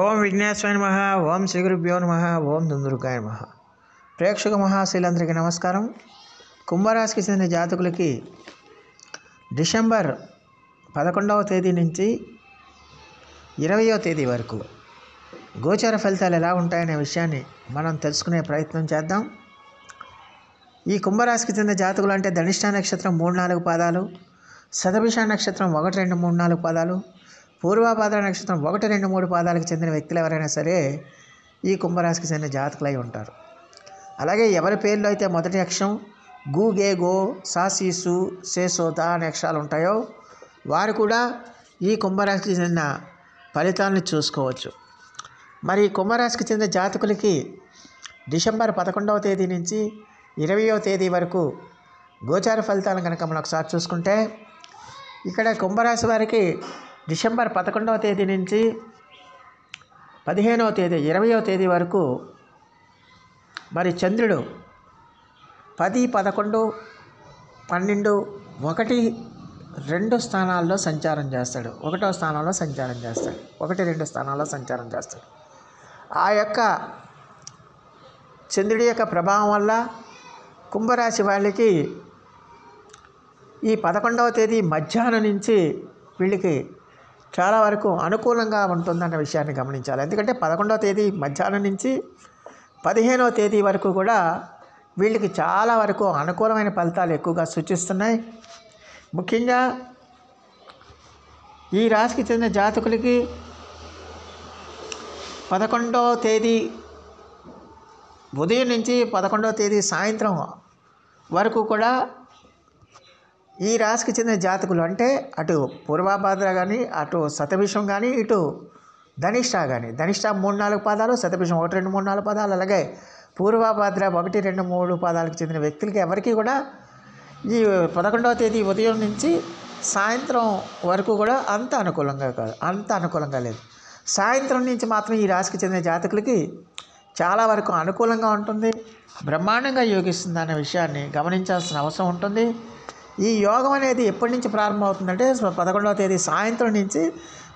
ఓం విఘ్నేశ్వర నమ ఓం శ్రీ గురుభ్యో నమ ఓం దుందురుకాయ నమ ప్రేక్షక మహాశీలందరికీ నమస్కారం కుంభరాశికి చెందిన జాతకులకి డిసెంబర్ పదకొండవ తేదీ నుంచి ఇరవయో తేదీ వరకు గోచర ఫలితాలు ఎలా ఉంటాయనే విషయాన్ని మనం తెలుసుకునే ప్రయత్నం చేద్దాం ఈ కుంభరాశికి చెందిన జాతకులు అంటే ధనిష్ట నక్షత్రం మూడు నాలుగు పాదాలు శతభిష నక్షత్రం ఒకటి రెండు మూడు నాలుగు పాదాలు పూర్వాభాద్ర నక్షత్రం ఒకటి రెండు మూడు పాదాలకు చెందిన వ్యక్తులు ఎవరైనా సరే ఈ కుంభరాశికి చెందిన జాతకులై ఉంటారు అలాగే ఎవరి పేర్లు అయితే మొదటి అక్షరం గూ గే గో సాసీసు సేసోత అనే అక్షరాలు ఉంటాయో వారు కూడా ఈ కుంభరాశికి చెందిన ఫలితాలను చూసుకోవచ్చు మరి కుంభరాశికి చెందిన జాతకులకి డిసెంబర్ పదకొండవ తేదీ నుంచి ఇరవయో తేదీ వరకు గోచార ఫలితాలను కనుక మనం ఒకసారి చూసుకుంటే ఇక్కడ కుంభరాశి వారికి డిసెంబర్ పదకొండవ తేదీ నుంచి పదిహేనవ తేదీ ఇరవయో తేదీ వరకు మరి చంద్రుడు పది పదకొండు పన్నెండు ఒకటి రెండు స్థానాల్లో సంచారం చేస్తాడు ఒకటో స్థానంలో సంచారం చేస్తాడు ఒకటి రెండు స్థానాల్లో సంచారం చేస్తాడు ఆ యొక్క చంద్రుడి యొక్క ప్రభావం వల్ల కుంభరాశి వాళ్ళకి ఈ పదకొండవ తేదీ మధ్యాహ్నం నుంచి వీళ్ళకి చాలా వరకు అనుకూలంగా ఉంటుందన్న విషయాన్ని గమనించాలి ఎందుకంటే పదకొండవ తేదీ మధ్యాహ్నం నుంచి పదిహేనవ తేదీ వరకు కూడా వీళ్ళకి చాలా వరకు అనుకూలమైన ఫలితాలు ఎక్కువగా సూచిస్తున్నాయి ముఖ్యంగా ఈ రాశికి చెందిన జాతకులకి పదకొండవ తేదీ ఉదయం నుంచి పదకొండవ తేదీ సాయంత్రం వరకు కూడా ఈ రాశికి చెందిన జాతకులు అంటే అటు పూర్వభద్ర కానీ అటు శతభిషం కానీ ఇటు ధనిష్ట కానీ ధనిష్ట మూడు నాలుగు పాదాలు శతభిషం ఒకటి రెండు మూడు నాలుగు పాదాలు అలాగే పూర్వభద్ర ఒకటి రెండు మూడు పాదాలకు చెందిన వ్యక్తులకి ఎవరికి కూడా ఈ పదకొండవ తేదీ ఉదయం నుంచి సాయంత్రం వరకు కూడా అంత అనుకూలంగా కాదు అంత అనుకూలంగా లేదు సాయంత్రం నుంచి మాత్రం ఈ రాశికి చెందిన జాతకులకి చాలా వరకు అనుకూలంగా ఉంటుంది బ్రహ్మాండంగా యోగిస్తుంది అనే విషయాన్ని గమనించాల్సిన అవసరం ఉంటుంది ఈ యోగం అనేది ఎప్పటి నుంచి ప్రారంభమవుతుందంటే పదకొండవ తేదీ సాయంత్రం నుంచి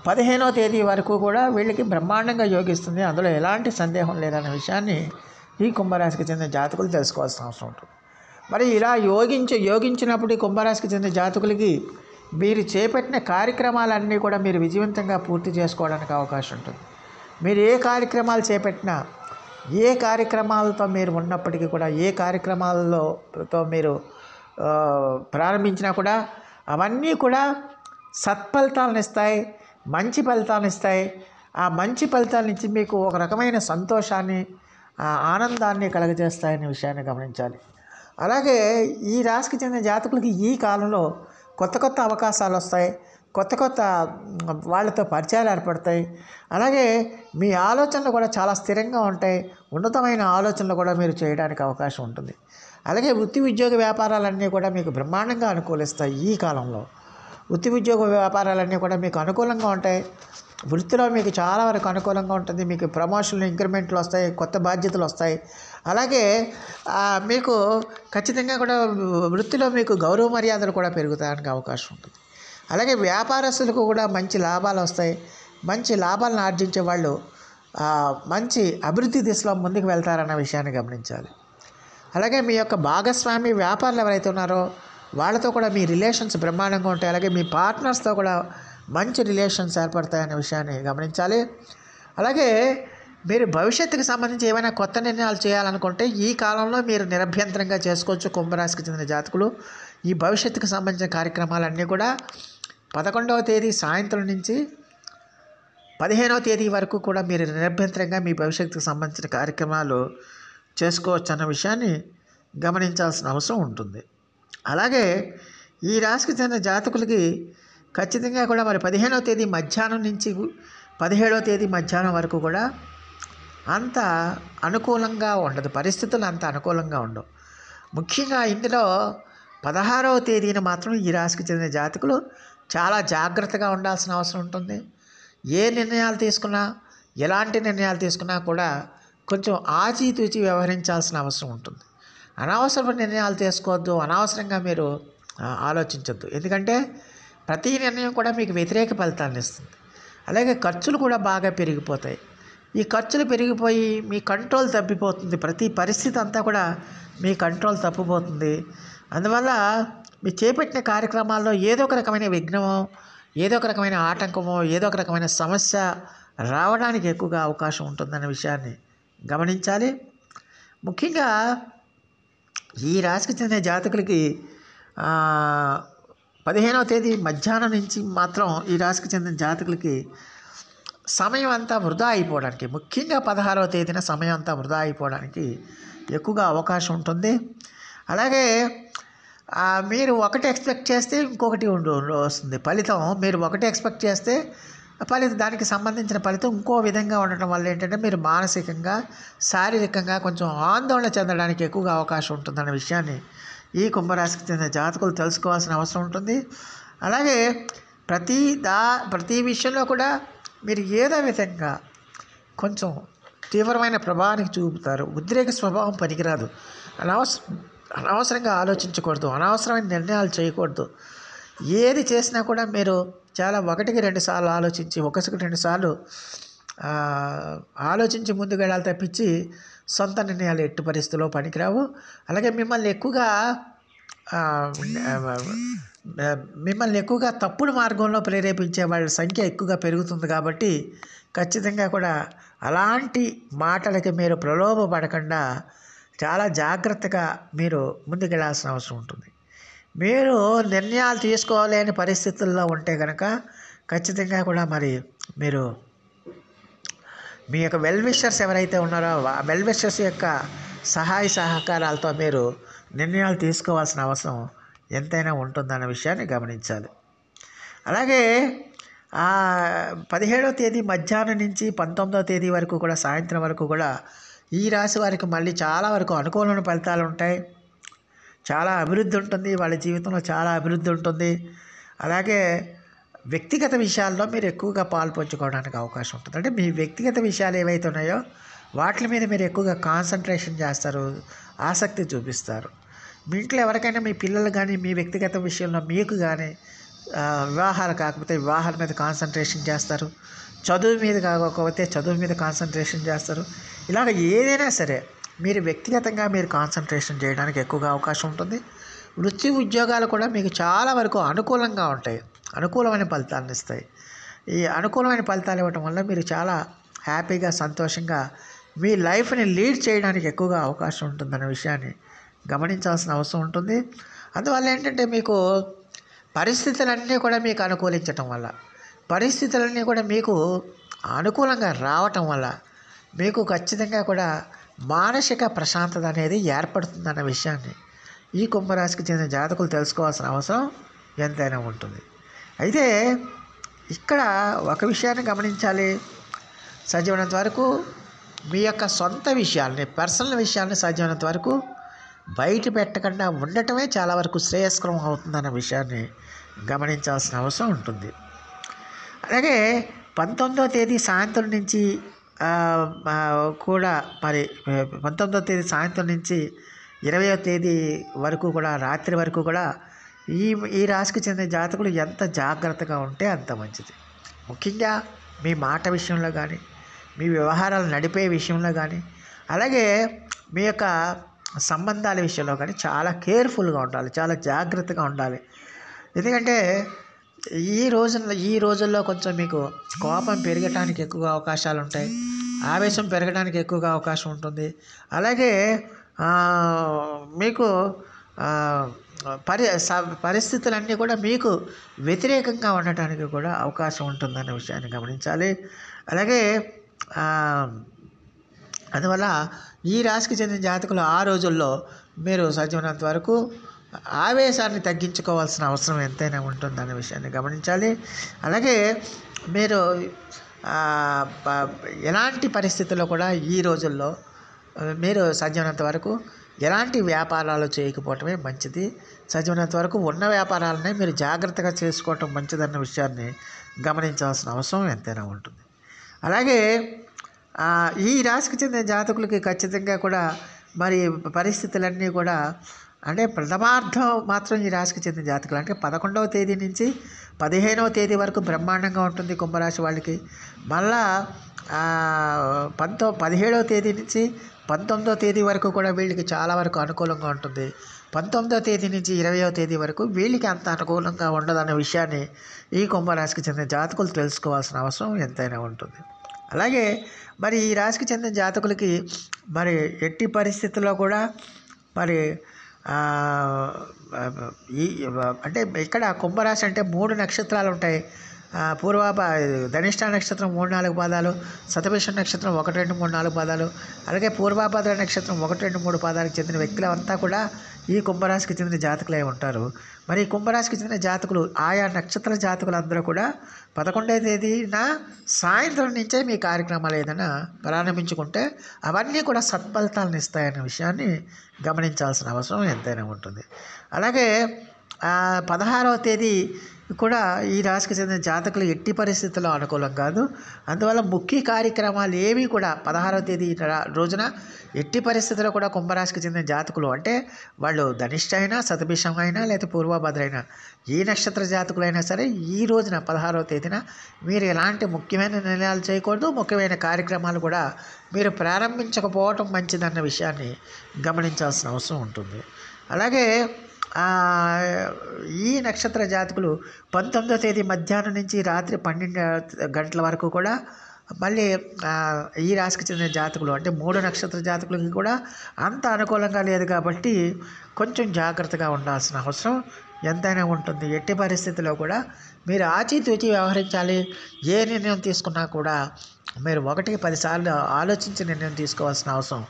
పదిహేనవ తేదీ వరకు కూడా వీళ్ళకి బ్రహ్మాండంగా యోగిస్తుంది అందులో ఎలాంటి సందేహం లేదనే విషయాన్ని ఈ కుంభరాశికి చెందిన జాతకులు తెలుసుకోవాల్సిన అవసరం ఉంటుంది మరి ఇలా యోగించి యోగించినప్పుడు ఈ కుంభరాశికి చెందిన జాతకులకి మీరు చేపట్టిన కార్యక్రమాలన్నీ కూడా మీరు విజయవంతంగా పూర్తి చేసుకోవడానికి అవకాశం ఉంటుంది మీరు ఏ కార్యక్రమాలు చేపట్టినా ఏ కార్యక్రమాలతో మీరు ఉన్నప్పటికీ కూడా ఏ కార్యక్రమాలతో మీరు ప్రారంభించినా కూడా అవన్నీ కూడా సత్ఫలితాలను ఇస్తాయి మంచి ఫలితాలను ఇస్తాయి ఆ మంచి ఫలితాల నుంచి మీకు ఒక రకమైన సంతోషాన్ని ఆనందాన్ని కలగజేస్తాయనే విషయాన్ని గమనించాలి అలాగే ఈ రాశికి చెందిన జాతకులకి ఈ కాలంలో కొత్త కొత్త అవకాశాలు వస్తాయి కొత్త కొత్త వాళ్ళతో పరిచయాలు ఏర్పడతాయి అలాగే మీ ఆలోచనలు కూడా చాలా స్థిరంగా ఉంటాయి ఉన్నతమైన ఆలోచనలు కూడా మీరు చేయడానికి అవకాశం ఉంటుంది అలాగే వృత్తి ఉద్యోగ వ్యాపారాలన్నీ కూడా మీకు బ్రహ్మాండంగా అనుకూలిస్తాయి ఈ కాలంలో వృత్తి ఉద్యోగ వ్యాపారాలన్నీ కూడా మీకు అనుకూలంగా ఉంటాయి వృత్తిలో మీకు చాలా వరకు అనుకూలంగా ఉంటుంది మీకు ప్రమోషన్లు ఇంక్రిమెంట్లు వస్తాయి కొత్త బాధ్యతలు వస్తాయి అలాగే మీకు ఖచ్చితంగా కూడా వృత్తిలో మీకు గౌరవ మర్యాదలు కూడా పెరుగుతాయనికి అవకాశం ఉంటుంది అలాగే వ్యాపారస్తులకు కూడా మంచి లాభాలు వస్తాయి మంచి లాభాలను ఆర్జించే వాళ్ళు మంచి అభివృద్ధి దిశలో ముందుకు వెళ్తారన్న విషయాన్ని గమనించాలి అలాగే మీ యొక్క భాగస్వామి వ్యాపారులు ఎవరైతే ఉన్నారో వాళ్ళతో కూడా మీ రిలేషన్స్ బ్రహ్మాండంగా ఉంటాయి అలాగే మీ పార్ట్నర్స్తో కూడా మంచి రిలేషన్స్ ఏర్పడతాయనే విషయాన్ని గమనించాలి అలాగే మీరు భవిష్యత్తుకు సంబంధించి ఏమైనా కొత్త నిర్ణయాలు చేయాలనుకుంటే ఈ కాలంలో మీరు నిరభ్యంతరంగా చేసుకోవచ్చు కుంభరాశికి చెందిన జాతకులు ఈ భవిష్యత్తుకు సంబంధించిన కార్యక్రమాలన్నీ కూడా పదకొండవ తేదీ సాయంత్రం నుంచి పదిహేనవ తేదీ వరకు కూడా మీరు నిరభ్యంతరంగా మీ భవిష్యత్తుకు సంబంధించిన కార్యక్రమాలు చేసుకోవచ్చు అన్న విషయాన్ని గమనించాల్సిన అవసరం ఉంటుంది అలాగే ఈ రాశికి చెందిన జాతకులకి ఖచ్చితంగా కూడా మరి పదిహేనవ తేదీ మధ్యాహ్నం నుంచి పదిహేడవ తేదీ మధ్యాహ్నం వరకు కూడా అంత అనుకూలంగా ఉండదు పరిస్థితులు అంత అనుకూలంగా ఉండవు ముఖ్యంగా ఇందులో పదహారవ తేదీని మాత్రం ఈ రాశికి చెందిన జాతకులు చాలా జాగ్రత్తగా ఉండాల్సిన అవసరం ఉంటుంది ఏ నిర్ణయాలు తీసుకున్నా ఎలాంటి నిర్ణయాలు తీసుకున్నా కూడా కొంచెం ఆచితూచి వ్యవహరించాల్సిన అవసరం ఉంటుంది అనవసరమైన నిర్ణయాలు తీసుకోవద్దు అనవసరంగా మీరు ఆలోచించద్దు ఎందుకంటే ప్రతి నిర్ణయం కూడా మీకు వ్యతిరేక ఫలితాన్ని ఇస్తుంది అలాగే ఖర్చులు కూడా బాగా పెరిగిపోతాయి ఈ ఖర్చులు పెరిగిపోయి మీ కంట్రోల్ తప్పిపోతుంది ప్రతి పరిస్థితి అంతా కూడా మీ కంట్రోల్ తప్పిపోతుంది అందువల్ల మీ చేపట్టిన కార్యక్రమాల్లో ఏదో ఒక రకమైన విఘ్నమో ఏదో ఒక రకమైన ఆటంకమో ఏదో ఒక రకమైన సమస్య రావడానికి ఎక్కువగా అవకాశం ఉంటుందనే విషయాన్ని గమనించాలి ముఖ్యంగా ఈ రాశికి చెందిన జాతకులకి పదిహేనవ తేదీ మధ్యాహ్నం నుంచి మాత్రం ఈ రాశికి చెందిన జాతకులకి సమయం అంతా వృధా అయిపోవడానికి ముఖ్యంగా పదహారవ తేదీన సమయం అంతా వృధా అయిపోవడానికి ఎక్కువగా అవకాశం ఉంటుంది అలాగే మీరు ఒకటి ఎక్స్పెక్ట్ చేస్తే ఇంకొకటి వస్తుంది ఫలితం మీరు ఒకటి ఎక్స్పెక్ట్ చేస్తే ఫలితం దానికి సంబంధించిన ఫలితం ఇంకో విధంగా ఉండటం వల్ల ఏంటంటే మీరు మానసికంగా శారీరకంగా కొంచెం ఆందోళన చెందడానికి ఎక్కువగా అవకాశం ఉంటుందన్న విషయాన్ని ఈ కుంభరాశికి చెందిన జాతకులు తెలుసుకోవాల్సిన అవసరం ఉంటుంది అలాగే ప్రతి దా ప్రతి విషయంలో కూడా మీరు ఏదో విధంగా కొంచెం తీవ్రమైన ప్రభావానికి చూపుతారు ఉద్రేక స్వభావం పనికిరాదు అనవసర అనవసరంగా ఆలోచించకూడదు అనవసరమైన నిర్ణయాలు చేయకూడదు ఏది చేసినా కూడా మీరు చాలా ఒకటికి రెండు సార్లు ఆలోచించి ఒకసారి రెండు సార్లు ఆలోచించి ముందుకు వెళ్ళాలి తప్పించి సొంత నిర్ణయాలు ఎట్టి పరిస్థితుల్లో పనికిరావు అలాగే మిమ్మల్ని ఎక్కువగా మిమ్మల్ని ఎక్కువగా తప్పుడు మార్గంలో ప్రేరేపించే వాళ్ళ సంఖ్య ఎక్కువగా పెరుగుతుంది కాబట్టి ఖచ్చితంగా కూడా అలాంటి మాటలకి మీరు ప్రలోభపడకుండా చాలా జాగ్రత్తగా మీరు ముందుకెళ్లాల్సిన అవసరం ఉంటుంది మీరు నిర్ణయాలు తీసుకోలేని పరిస్థితుల్లో ఉంటే కనుక ఖచ్చితంగా కూడా మరి మీరు మీ యొక్క వెల్ విషర్స్ ఎవరైతే ఉన్నారో వెల్ విషర్స్ యొక్క సహాయ సహకారాలతో మీరు నిర్ణయాలు తీసుకోవాల్సిన అవసరం ఎంతైనా ఉంటుందన్న విషయాన్ని గమనించాలి అలాగే పదిహేడవ తేదీ మధ్యాహ్నం నుంచి పంతొమ్మిదవ తేదీ వరకు కూడా సాయంత్రం వరకు కూడా ఈ రాశి వారికి మళ్ళీ చాలా వరకు అనుకూలమైన ఫలితాలు ఉంటాయి చాలా అభివృద్ధి ఉంటుంది వాళ్ళ జీవితంలో చాలా అభివృద్ధి ఉంటుంది అలాగే వ్యక్తిగత విషయాల్లో మీరు ఎక్కువగా పాలు పంచుకోవడానికి అవకాశం ఉంటుంది అంటే మీ వ్యక్తిగత విషయాలు ఏవైతే ఉన్నాయో వాటి మీద మీరు ఎక్కువగా కాన్సన్ట్రేషన్ చేస్తారు ఆసక్తి చూపిస్తారు మీ ఇంట్లో ఎవరికైనా మీ పిల్లలు కానీ మీ వ్యక్తిగత విషయంలో మీకు కానీ వివాహాలు కాకపోతే వివాహాల మీద కాన్సన్ట్రేషన్ చేస్తారు చదువు మీద కాకపోతే చదువు మీద కాన్సన్ట్రేషన్ చేస్తారు ఇలాగ ఏదైనా సరే మీరు వ్యక్తిగతంగా మీరు కాన్సన్ట్రేషన్ చేయడానికి ఎక్కువగా అవకాశం ఉంటుంది వృత్తి ఉద్యోగాలు కూడా మీకు చాలా వరకు అనుకూలంగా ఉంటాయి అనుకూలమైన ఫలితాలను ఇస్తాయి ఈ అనుకూలమైన ఫలితాలు ఇవ్వటం వల్ల మీరు చాలా హ్యాపీగా సంతోషంగా మీ లైఫ్ని లీడ్ చేయడానికి ఎక్కువగా అవకాశం ఉంటుందన్న విషయాన్ని గమనించాల్సిన అవసరం ఉంటుంది అందువల్ల ఏంటంటే మీకు పరిస్థితులన్నీ కూడా మీకు అనుకూలించటం వల్ల పరిస్థితులన్నీ కూడా మీకు అనుకూలంగా రావటం వల్ల మీకు ఖచ్చితంగా కూడా మానసిక ప్రశాంతత అనేది ఏర్పడుతుందన్న విషయాన్ని ఈ కుంభరాశికి చెందిన జాతకులు తెలుసుకోవాల్సిన అవసరం ఎంతైనా ఉంటుంది అయితే ఇక్కడ ఒక విషయాన్ని గమనించాలి సజీవనంత వరకు మీ యొక్క సొంత విషయాలని పర్సనల్ విషయాలని సాధ్యమైనంత వరకు బయట పెట్టకుండా ఉండటమే చాలా వరకు శ్రేయస్కరం అవుతుందన్న విషయాన్ని గమనించాల్సిన అవసరం ఉంటుంది అలాగే పంతొమ్మిదో తేదీ సాయంత్రం నుంచి కూడా మరి పంతొమ్మిదవ తేదీ సాయంత్రం నుంచి ఇరవైవ తేదీ వరకు కూడా రాత్రి వరకు కూడా ఈ ఈ రాశికి చెందిన జాతకులు ఎంత జాగ్రత్తగా ఉంటే అంత మంచిది ముఖ్యంగా మీ మాట విషయంలో కానీ మీ వ్యవహారాలు నడిపే విషయంలో కానీ అలాగే మీ యొక్క సంబంధాల విషయంలో కానీ చాలా కేర్ఫుల్గా ఉండాలి చాలా జాగ్రత్తగా ఉండాలి ఎందుకంటే ఈ రోజుల్లో ఈ రోజుల్లో కొంచెం మీకు కోపం పెరగటానికి ఎక్కువగా అవకాశాలు ఉంటాయి ఆవేశం పెరగడానికి ఎక్కువగా అవకాశం ఉంటుంది అలాగే మీకు పరి పరిస్థితులన్నీ కూడా మీకు వ్యతిరేకంగా ఉండటానికి కూడా అవకాశం ఉంటుందనే విషయాన్ని గమనించాలి అలాగే అందువల్ల ఈ రాశికి చెందిన జాతకులు ఆ రోజుల్లో మీరు సజీవనంత వరకు ఆవేశాన్ని తగ్గించుకోవాల్సిన అవసరం ఎంతైనా ఉంటుందనే విషయాన్ని గమనించాలి అలాగే మీరు ఎలాంటి పరిస్థితుల్లో కూడా ఈ రోజుల్లో మీరు సాధ్యమైనంత వరకు ఎలాంటి వ్యాపారాలు చేయకపోవటమే మంచిది సాధ్యమైనంత వరకు ఉన్న వ్యాపారాలనే మీరు జాగ్రత్తగా చేసుకోవటం మంచిదన్న విషయాన్ని గమనించాల్సిన అవసరం ఎంతైనా ఉంటుంది అలాగే ఈ రాశికి చెందిన జాతకులకి ఖచ్చితంగా కూడా మరి పరిస్థితులన్నీ కూడా అంటే ప్రథమార్థం మాత్రం ఈ రాశికి చెందిన జాతకులు అంటే పదకొండవ తేదీ నుంచి పదిహేనవ తేదీ వరకు బ్రహ్మాండంగా ఉంటుంది కుంభరాశి వాళ్ళకి మళ్ళా పంతో పదిహేడవ తేదీ నుంచి పంతొమ్మిదో తేదీ వరకు కూడా వీళ్ళకి చాలా వరకు అనుకూలంగా ఉంటుంది పంతొమ్మిదో తేదీ నుంచి ఇరవయో తేదీ వరకు వీళ్ళకి అంత అనుకూలంగా ఉండదన్న విషయాన్ని ఈ కుంభరాశికి చెందిన జాతకులు తెలుసుకోవాల్సిన అవసరం ఎంతైనా ఉంటుంది అలాగే మరి ఈ రాశికి చెందిన జాతకులకి మరి ఎట్టి పరిస్థితుల్లో కూడా మరి ఈ అంటే ఇక్కడ కుంభరాశి అంటే మూడు నక్షత్రాలు ఉంటాయి పూర్వాప ధనిష్ట నక్షత్రం మూడు నాలుగు పాదాలు శతభిష నక్షత్రం ఒకటి రెండు మూడు నాలుగు పాదాలు అలాగే పూర్వాపాద్ర నక్షత్రం ఒకటి రెండు మూడు పాదాలకు చెందిన వ్యక్తులంతా కూడా ఈ కుంభరాశికి చెందిన జాతకులే ఉంటారు మరి ఈ కుంభరాశికి చెందిన జాతకులు ఆయా నక్షత్ర జాతకులందరూ కూడా పదకొండవ తేదీన సాయంత్రం నుంచే మీ కార్యక్రమాలు ఏదైనా ప్రారంభించుకుంటే అవన్నీ కూడా సత్ఫలితాలను ఇస్తాయనే విషయాన్ని గమనించాల్సిన అవసరం ఎంతైనా ఉంటుంది అలాగే పదహారవ తేదీ కూడా ఈ రాశికి చెందిన జాతకులు ఎట్టి పరిస్థితుల్లో అనుకూలం కాదు అందువల్ల ముఖ్య కార్యక్రమాలు ఏవి కూడా పదహారవ తేదీ రోజున ఎట్టి పరిస్థితుల్లో కూడా కుంభరాశికి చెందిన జాతకులు అంటే వాళ్ళు ధనిష్ట అయినా సతభిషం అయినా లేదా పూర్వభద్రైనా ఏ నక్షత్ర జాతకులైనా సరే ఈ రోజున పదహారవ తేదీన మీరు ఎలాంటి ముఖ్యమైన నిర్ణయాలు చేయకూడదు ముఖ్యమైన కార్యక్రమాలు కూడా మీరు ప్రారంభించకపోవటం మంచిదన్న విషయాన్ని గమనించాల్సిన అవసరం ఉంటుంది అలాగే ఈ నక్షత్ర జాతకులు పంతొమ్మిదో తేదీ మధ్యాహ్నం నుంచి రాత్రి పన్నెండు గంటల వరకు కూడా మళ్ళీ ఈ రాశికి చెందిన జాతకులు అంటే మూడో నక్షత్ర జాతకులకి కూడా అంత అనుకూలంగా లేదు కాబట్టి కొంచెం జాగ్రత్తగా ఉండాల్సిన అవసరం ఎంతైనా ఉంటుంది ఎట్టి పరిస్థితిలో కూడా మీరు ఆచితూచి వ్యవహరించాలి ఏ నిర్ణయం తీసుకున్నా కూడా మీరు ఒకటికి పదిసార్లు ఆలోచించి నిర్ణయం తీసుకోవాల్సిన అవసరం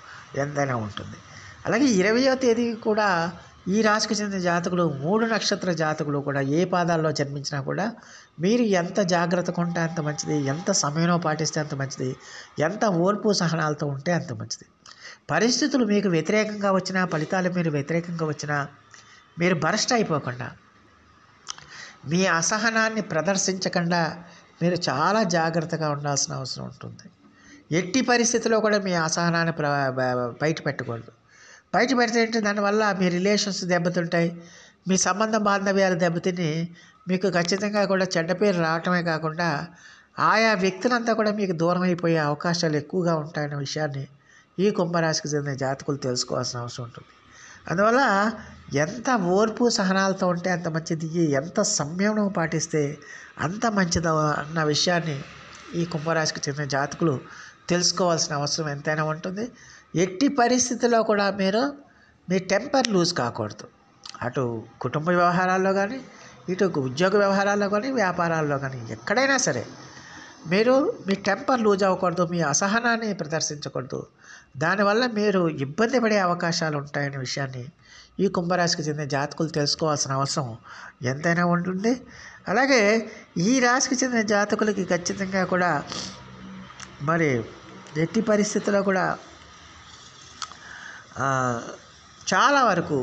ఎంతైనా ఉంటుంది అలాగే ఇరవయో తేదీ కూడా ఈ రాశికి చెందిన జాతకులు మూడు నక్షత్ర జాతకులు కూడా ఏ పాదాల్లో జన్మించినా కూడా మీరు ఎంత జాగ్రత్త ఉంటే అంత మంచిది ఎంత సమయంలో పాటిస్తే అంత మంచిది ఎంత ఓర్పు సహనాలతో ఉంటే అంత మంచిది పరిస్థితులు మీకు వ్యతిరేకంగా వచ్చినా ఫలితాలు మీరు వ్యతిరేకంగా వచ్చినా మీరు భరస్ట్ అయిపోకుండా మీ అసహనాన్ని ప్రదర్శించకుండా మీరు చాలా జాగ్రత్తగా ఉండాల్సిన అవసరం ఉంటుంది ఎట్టి పరిస్థితిలో కూడా మీ అసహనాన్ని ప్ర బయట పెట్టకూడదు బయట పెడితే ఏంటి దానివల్ల మీ రిలేషన్స్ దెబ్బతింటాయి మీ సంబంధ బాంధవ్యాలు దెబ్బతిని మీకు ఖచ్చితంగా కూడా చెడ్డ పేరు రావటమే కాకుండా ఆయా వ్యక్తులంతా కూడా మీకు దూరం అయిపోయే అవకాశాలు ఎక్కువగా ఉంటాయన్న విషయాన్ని ఈ కుంభరాశికి చెందిన జాతకులు తెలుసుకోవాల్సిన అవసరం ఉంటుంది అందువల్ల ఎంత ఓర్పు సహనాలతో ఉంటే అంత మంచిది ఎంత సంయమనం పాటిస్తే అంత మంచిదో అన్న విషయాన్ని ఈ కుంభరాశికి చెందిన జాతకులు తెలుసుకోవాల్సిన అవసరం ఎంతైనా ఉంటుంది ఎట్టి పరిస్థితుల్లో కూడా మీరు మీ టెంపర్ లూజ్ కాకూడదు అటు కుటుంబ వ్యవహారాల్లో కానీ ఇటు ఉద్యోగ వ్యవహారాల్లో కానీ వ్యాపారాల్లో కానీ ఎక్కడైనా సరే మీరు మీ టెంపర్ లూజ్ అవ్వకూడదు మీ అసహనాన్ని ప్రదర్శించకూడదు దానివల్ల మీరు ఇబ్బంది పడే అవకాశాలు ఉంటాయనే విషయాన్ని ఈ కుంభరాశికి చెందిన జాతకులు తెలుసుకోవాల్సిన అవసరం ఎంతైనా ఉంటుంది అలాగే ఈ రాశికి చెందిన జాతకులకి ఖచ్చితంగా కూడా మరి ఎట్టి పరిస్థితుల్లో కూడా చాలా వరకు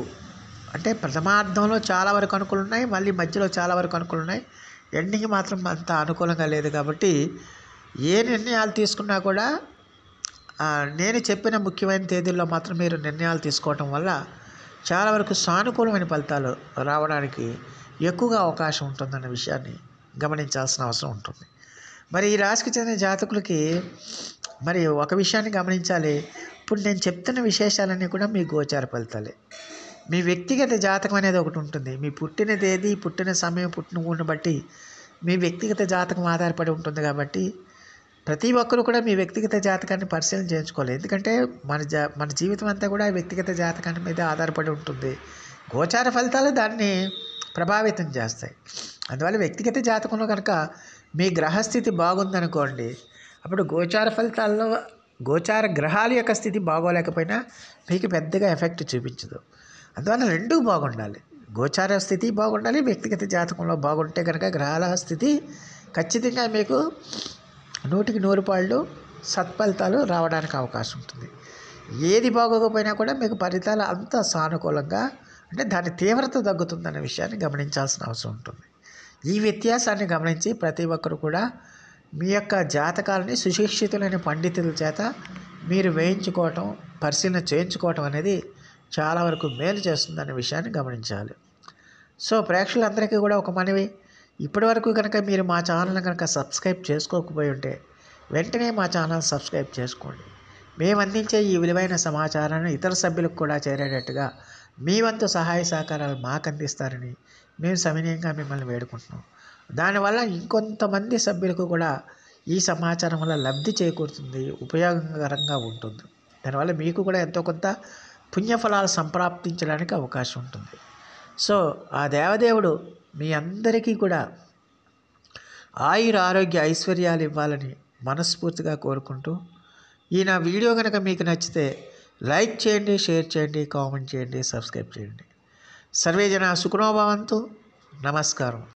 అంటే ప్రథమార్థంలో చాలా వరకు అనుకూలు ఉన్నాయి మళ్ళీ మధ్యలో చాలా వరకు అనుకూలు ఉన్నాయి ఎండింగ్ మాత్రం అంత అనుకూలంగా లేదు కాబట్టి ఏ నిర్ణయాలు తీసుకున్నా కూడా నేను చెప్పిన ముఖ్యమైన తేదీల్లో మాత్రం మీరు నిర్ణయాలు తీసుకోవటం వల్ల చాలా వరకు సానుకూలమైన ఫలితాలు రావడానికి ఎక్కువగా అవకాశం ఉంటుందన్న విషయాన్ని గమనించాల్సిన అవసరం ఉంటుంది మరి ఈ రాశికి చెందిన జాతకులకి మరి ఒక విషయాన్ని గమనించాలి ఇప్పుడు నేను చెప్తున్న విశేషాలన్నీ కూడా మీ గోచార ఫలితాలే మీ వ్యక్తిగత జాతకం అనేది ఒకటి ఉంటుంది మీ పుట్టిన తేదీ పుట్టిన సమయం పుట్టిన ఊరిని బట్టి మీ వ్యక్తిగత జాతకం ఆధారపడి ఉంటుంది కాబట్టి ప్రతి ఒక్కరు కూడా మీ వ్యక్తిగత జాతకాన్ని పరిశీలన చేయించుకోవాలి ఎందుకంటే మన జా మన జీవితం అంతా కూడా వ్యక్తిగత జాతకాన్ని మీద ఆధారపడి ఉంటుంది గోచార ఫలితాలు దాన్ని ప్రభావితం చేస్తాయి అందువల్ల వ్యక్తిగత జాతకంలో కనుక మీ గ్రహస్థితి బాగుందనుకోండి అప్పుడు గోచార ఫలితాల్లో గోచార గ్రహాల యొక్క స్థితి బాగోలేకపోయినా మీకు పెద్దగా ఎఫెక్ట్ చూపించదు అందువల్ల రెండూ బాగుండాలి గోచార స్థితి బాగుండాలి వ్యక్తిగత జాతకంలో బాగుంటే కనుక గ్రహాల స్థితి ఖచ్చితంగా మీకు నూటికి నూరు పాళ్ళు సత్ఫలితాలు రావడానికి అవకాశం ఉంటుంది ఏది బాగోకపోయినా కూడా మీకు ఫలితాలు అంత సానుకూలంగా అంటే దాని తీవ్రత తగ్గుతుందనే విషయాన్ని గమనించాల్సిన అవసరం ఉంటుంది ఈ వ్యత్యాసాన్ని గమనించి ప్రతి ఒక్కరు కూడా మీ యొక్క జాతకాలని సుశిక్షితులైన పండితుల చేత మీరు వేయించుకోవటం పరిశీలన చేయించుకోవటం అనేది చాలా వరకు మేలు చేస్తుందనే విషయాన్ని గమనించాలి సో ప్రేక్షకులందరికీ కూడా ఒక మనవి ఇప్పటి వరకు కనుక మీరు మా ఛానల్ని కనుక సబ్స్క్రైబ్ చేసుకోకపోయి ఉంటే వెంటనే మా ఛానల్ సబ్స్క్రైబ్ చేసుకోండి మేము అందించే ఈ విలువైన సమాచారాన్ని ఇతర సభ్యులకు కూడా చేరేటట్టుగా మీ వంతు సహాయ సహకారాలు మాకు అందిస్తారని మేము సవినయంగా మిమ్మల్ని వేడుకుంటున్నాం దానివల్ల ఇంకొంతమంది సభ్యులకు కూడా ఈ సమాచారం వల్ల లబ్ధి చేకూరుతుంది ఉపయోగకరంగా ఉంటుంది దానివల్ల మీకు కూడా ఎంతో కొంత పుణ్యఫలాలు సంప్రాప్తించడానికి అవకాశం ఉంటుంది సో ఆ దేవదేవుడు మీ అందరికీ కూడా ఆయుర ఆరోగ్య ఐశ్వర్యాలు ఇవ్వాలని మనస్ఫూర్తిగా కోరుకుంటూ ఈ నా వీడియో కనుక మీకు నచ్చితే లైక్ చేయండి షేర్ చేయండి కామెంట్ చేయండి సబ్స్క్రైబ్ చేయండి సర్వే జన సుఖినో భవంతు నమస్కారం